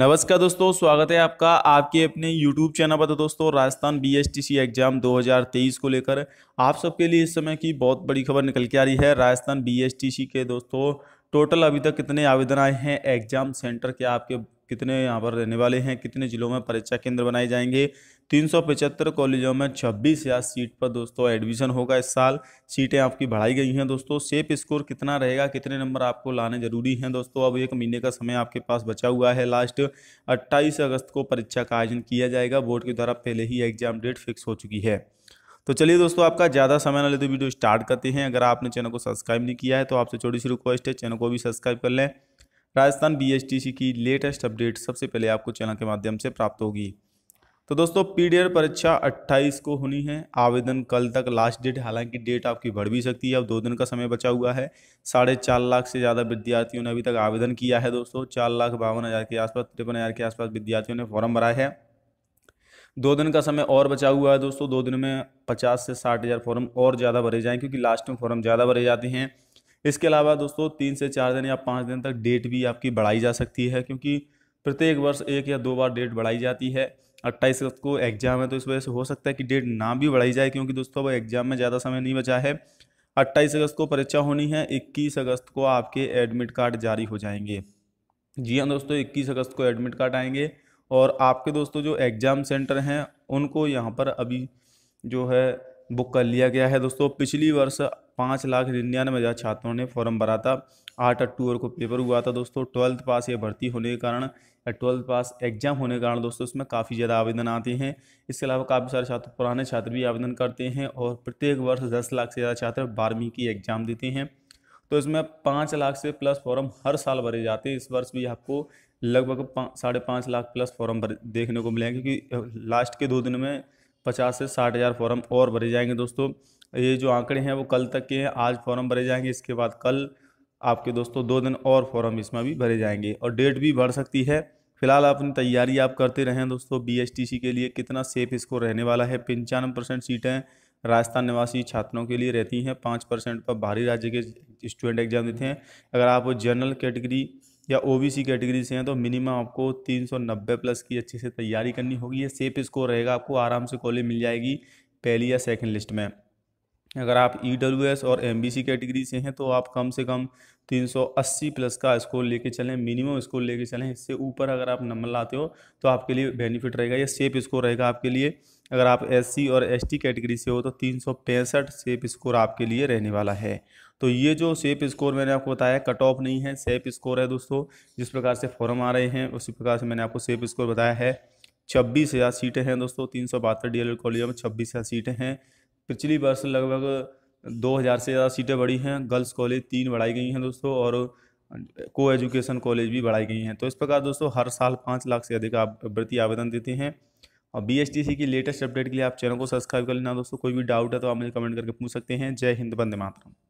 नमस्कार दोस्तों स्वागत है आपका आपके अपने YouTube चैनल पर तो दोस्तों राजस्थान सी एग्जाम 2023 को लेकर आप सबके लिए इस समय की बहुत बड़ी खबर निकल के आ रही है राजस्थान सी के दोस्तों टोटल अभी तक कितने आवेदन आए हैं एग्जाम सेंटर के आपके कितने यहाँ पर रहने वाले हैं कितने जिलों में परीक्षा केंद्र बनाए जाएंगे तीन कॉलेजों में छब्बीस या सीट पर दोस्तों एडमिशन होगा इस साल सीटें आपकी बढ़ाई गई हैं दोस्तों सेप स्कोर कितना रहेगा कितने नंबर आपको लाने जरूरी हैं दोस्तों अब एक महीने का समय आपके पास बचा हुआ है लास्ट 28 अगस्त को परीक्षा का आयोजन किया जाएगा बोर्ड के द्वारा पहले ही एग्जाम डेट फिक्स हो चुकी है तो चलिए दोस्तों आपका ज़्यादा समय ना लेते तो वीडियो स्टार्ट करते हैं अगर आपने चैनल को सब्सक्राइब नहीं किया है तो आपसे छोटी सी रिक्वेस्ट है चैनल को भी सब्सक्राइब कर लें राजस्थान बीएसटीसी की लेटेस्ट अपडेट सबसे पहले आपको चैनल के माध्यम से प्राप्त होगी तो दोस्तों पीडीआर परीक्षा 28 को होनी है आवेदन कल तक लास्ट डेट हालांकि डेट आपकी बढ़ भी सकती है अब दो दिन का समय बचा हुआ है साढ़े चार लाख से ज़्यादा विद्यार्थियों ने अभी तक आवेदन किया है दोस्तों चार लाख बावन हज़ार के आसपास तिरपन हज़ार के आसपास विद्यार्थियों ने फॉर्म भरा है दो दिन का समय और बचा हुआ है दोस्तों दो दिन में पचास से साठ हज़ार फॉर्म और ज़्यादा भरे जाएँ क्योंकि लास्ट में फॉर्म ज़्यादा भरे जाते हैं इसके अलावा दोस्तों तीन से चार दिन या पाँच दिन तक डेट भी आपकी बढ़ाई जा सकती है क्योंकि प्रत्येक वर्ष एक या दो बार डेट बढ़ाई जाती है अट्ठाईस अगस्त को एग्जाम है तो इस वजह से हो सकता है कि डेट ना भी बढ़ाई जाए क्योंकि दोस्तों अब एग्जाम में ज़्यादा समय नहीं बचा है अट्ठाईस अगस्त को परीक्षा होनी है इक्कीस अगस्त को आपके एडमिट कार्ड जारी हो जाएंगे जी हाँ दोस्तों इक्कीस अगस्त को एडमिट कार्ड आएंगे और आपके दोस्तों जो एग्ज़ाम सेंटर हैं उनको यहाँ पर अभी जो है बुक कर लिया गया है दोस्तों पिछली वर्ष पाँच लाख निन्यानवे हज़ार छात्रों ने फॉर्म भरा था आठ अक्टूबर को पेपर हुआ था दोस्तों ट्वेल्थ पास ये भर्ती होने के कारण या ट्वेल्थ पास एग्जाम होने के कारण दोस्तों इसमें काफ़ी ज़्यादा आवेदन आते हैं इसके अलावा काफ़ी सारे छात्र पुराने छात्र भी आवेदन करते हैं और प्रत्येक वर्ष दस लाख से ज़्यादा छात्र बारहवीं की एग्ज़ाम देते हैं तो इसमें पाँच लाख से प्लस फॉर्म हर साल भरे जाते हैं इस वर्ष भी आपको लगभग साढ़े पाँच लाख प्लस फॉर्म देखने को मिलेंगे क्योंकि लास्ट के दो दिन में पचास से साठ हज़ार फॉर्म और भरे जाएंगे दोस्तों ये जो आंकड़े हैं वो कल तक के हैं आज फॉर्म भरे जाएंगे इसके बाद कल आपके दोस्तों दो दिन और फॉर्म इसमें भी भरे जाएंगे और डेट भी बढ़ सकती है फिलहाल अपनी तैयारी आप करते रहें दोस्तों बी के लिए कितना सेफ इसको रहने वाला है पंचानवे परसेंट सीटें राजस्थान निवासी छात्रों के लिए रहती हैं पाँच परसेंट पर बाहरी राज्य के स्टूडेंट एग्जाम देते हैं अगर आप जनरल कैटेगरी या ओबीसी कैटेगरी से हैं तो मिनिमम आपको 390 प्लस की अच्छे से तैयारी करनी होगी ये सेफ स्कोर रहेगा आपको आराम से कॉलेज मिल जाएगी पहली या सेकंड लिस्ट में अगर आप ई e और एम कैटेगरी से हैं तो आप कम से कम 380 प्लस का स्कोर लेके चलें मिनिमम स्कोर लेके चलें इससे ऊपर अगर आप नंबर लाते हो तो आपके लिए बेनिफिट रहेगा या सेफ स्कोर रहेगा आपके लिए अगर आप सी और टी कैटेगरी से हो तो तीन सेफ स्कोर आपके लिए रहने वाला है तो ये जो सेप स्कोर मैंने आपको बताया कट ऑफ नहीं है सेप स्कोर है दोस्तों जिस प्रकार से फॉर्म आ रहे हैं उसी प्रकार से मैंने आपको सेप स्कोर बताया है छब्बीस हज़ार सीटें हैं दोस्तों तीन सौ बहत्तर डी एल कॉलेज में छब्बीस हज़ार सीटें हैं पिछली वर्ष लगभग दो हज़ार से ज़्यादा सीटें बढ़ी हैं गर्ल्स कॉलेज तीन बढ़ाई गई हैं दोस्तों और को एजुकेशन कॉलेज भी बढ़ाई गई हैं तो इस प्रकार दोस्तों हर साल पाँच लाख से अधिक आप भर्ती आवेदन देते हैं और बी की लेटेस्ट अपडेट के लिए आप चैनल को सब्सक्राइब कर लेना दोस्तों कोई भी डाउट है तो आप मुझे कमेंट करके पूछ सकते हैं जय हिंद बंदे मातरम